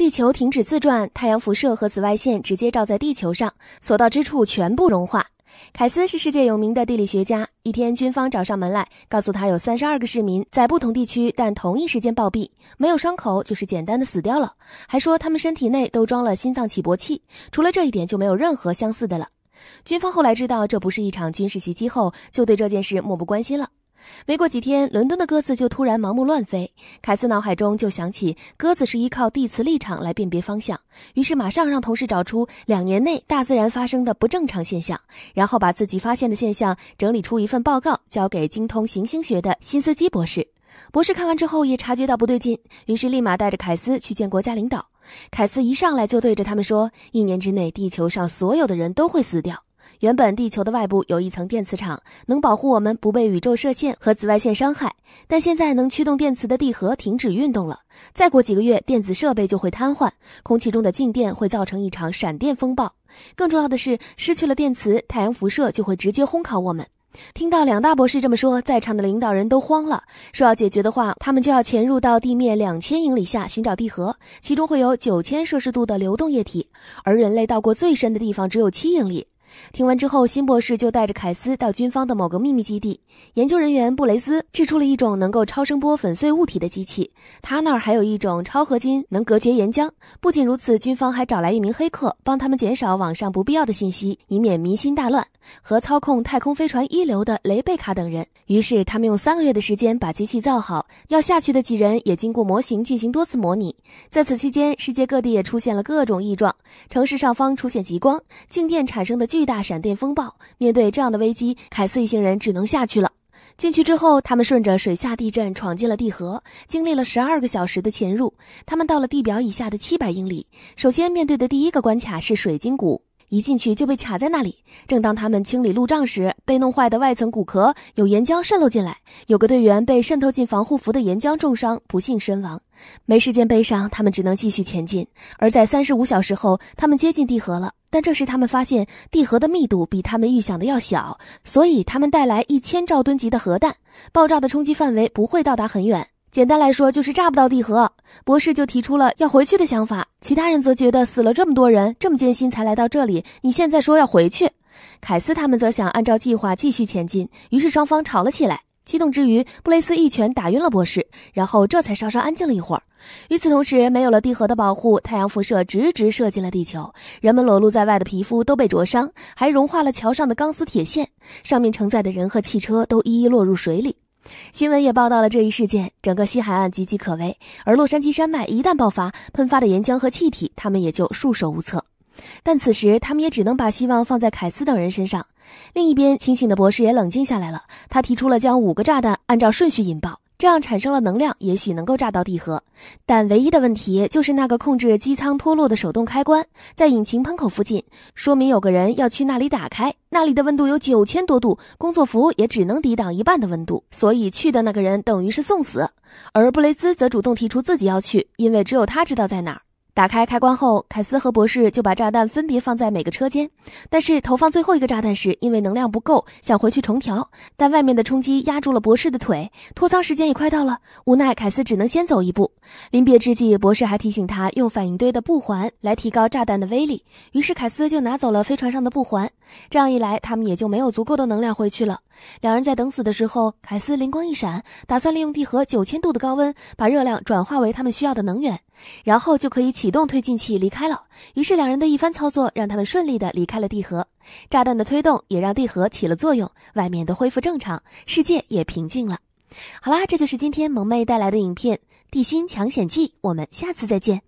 地球停止自转，太阳辐射和紫外线直接照在地球上，所到之处全部融化。凯斯是世界有名的地理学家。一天，军方找上门来，告诉他有三十二个市民在不同地区，但同一时间暴毙，没有伤口，就是简单的死掉了。还说他们身体内都装了心脏起搏器，除了这一点，就没有任何相似的了。军方后来知道这不是一场军事袭击后，就对这件事漠不关心了。没过几天，伦敦的鸽子就突然盲目乱飞。凯斯脑海中就想起，鸽子是依靠地磁力场来辨别方向，于是马上让同事找出两年内大自然发生的不正常现象，然后把自己发现的现象整理出一份报告，交给精通行星学的新斯基博士。博士看完之后也察觉到不对劲，于是立马带着凯斯去见国家领导。凯斯一上来就对着他们说：“一年之内，地球上所有的人都会死掉。”原本地球的外部有一层电磁场，能保护我们不被宇宙射线和紫外线伤害。但现在能驱动电磁的地核停止运动了。再过几个月，电子设备就会瘫痪，空气中的静电会造成一场闪电风暴。更重要的是，失去了电磁，太阳辐射就会直接烘烤我们。听到两大博士这么说，在场的领导人都慌了，说要解决的话，他们就要潜入到地面两千英里下寻找地核，其中会有九千摄氏度的流动液体，而人类到过最深的地方只有七英里。听完之后，新博士就带着凯斯到军方的某个秘密基地。研究人员布雷斯制出了一种能够超声波粉碎物体的机器。他那儿还有一种超合金能隔绝岩浆。不仅如此，军方还找来一名黑客帮他们减少网上不必要的信息，以免民心大乱。和操控太空飞船一流的雷贝卡等人，于是他们用三个月的时间把机器造好。要下去的几人也经过模型进行多次模拟。在此期间，世界各地也出现了各种异状，城市上方出现极光，静电产生的巨大闪电风暴。面对这样的危机，凯斯一行人只能下去了。进去之后，他们顺着水下地震闯进了地核，经历了十二个小时的潜入，他们到了地表以下的七百英里。首先面对的第一个关卡是水晶谷。一进去就被卡在那里。正当他们清理路障时，被弄坏的外层骨壳有岩浆渗漏进来，有个队员被渗透进防护服的岩浆重伤，不幸身亡。没时间悲伤，他们只能继续前进。而在三十五小时后，他们接近地核了。但这时他们发现地核的密度比他们预想的要小，所以他们带来一千兆吨级的核弹，爆炸的冲击范围不会到达很远。简单来说，就是炸不到地核，博士就提出了要回去的想法。其他人则觉得死了这么多人，这么艰辛才来到这里，你现在说要回去。凯斯他们则想按照计划继续前进，于是双方吵了起来。激动之余，布雷斯一拳打晕了博士，然后这才稍稍安静了一会儿。与此同时，没有了地核的保护，太阳辐射直直射进了地球，人们裸露在外的皮肤都被灼伤，还融化了桥上的钢丝铁线，上面承载的人和汽车都一一落入水里。新闻也报道了这一事件，整个西海岸岌岌可危，而洛杉矶山脉一旦爆发，喷发的岩浆和气体，他们也就束手无策。但此时，他们也只能把希望放在凯斯等人身上。另一边，清醒的博士也冷静下来了，他提出了将五个炸弹按照顺序引爆。这样产生了能量，也许能够炸到地核，但唯一的问题就是那个控制机舱脱落的手动开关在引擎喷口附近，说明有个人要去那里打开，那里的温度有九千多度，工作服也只能抵挡一半的温度，所以去的那个人等于是送死。而布雷兹则主动提出自己要去，因为只有他知道在哪儿。打开开关后，凯斯和博士就把炸弹分别放在每个车间。但是投放最后一个炸弹时，因为能量不够，想回去重调，但外面的冲击压住了博士的腿，拖舱时间也快到了，无奈凯斯只能先走一步。临别之际，博士还提醒他用反应堆的不还来提高炸弹的威力。于是凯斯就拿走了飞船上的不还。这样一来，他们也就没有足够的能量回去了。两人在等死的时候，凯斯灵光一闪，打算利用地核九千度的高温，把热量转化为他们需要的能源，然后就可以启动推进器离开了。于是两人的一番操作，让他们顺利的离开了地核。炸弹的推动也让地核起了作用，外面都恢复正常，世界也平静了。好啦，这就是今天萌妹带来的影片。地心抢险记，我们下次再见。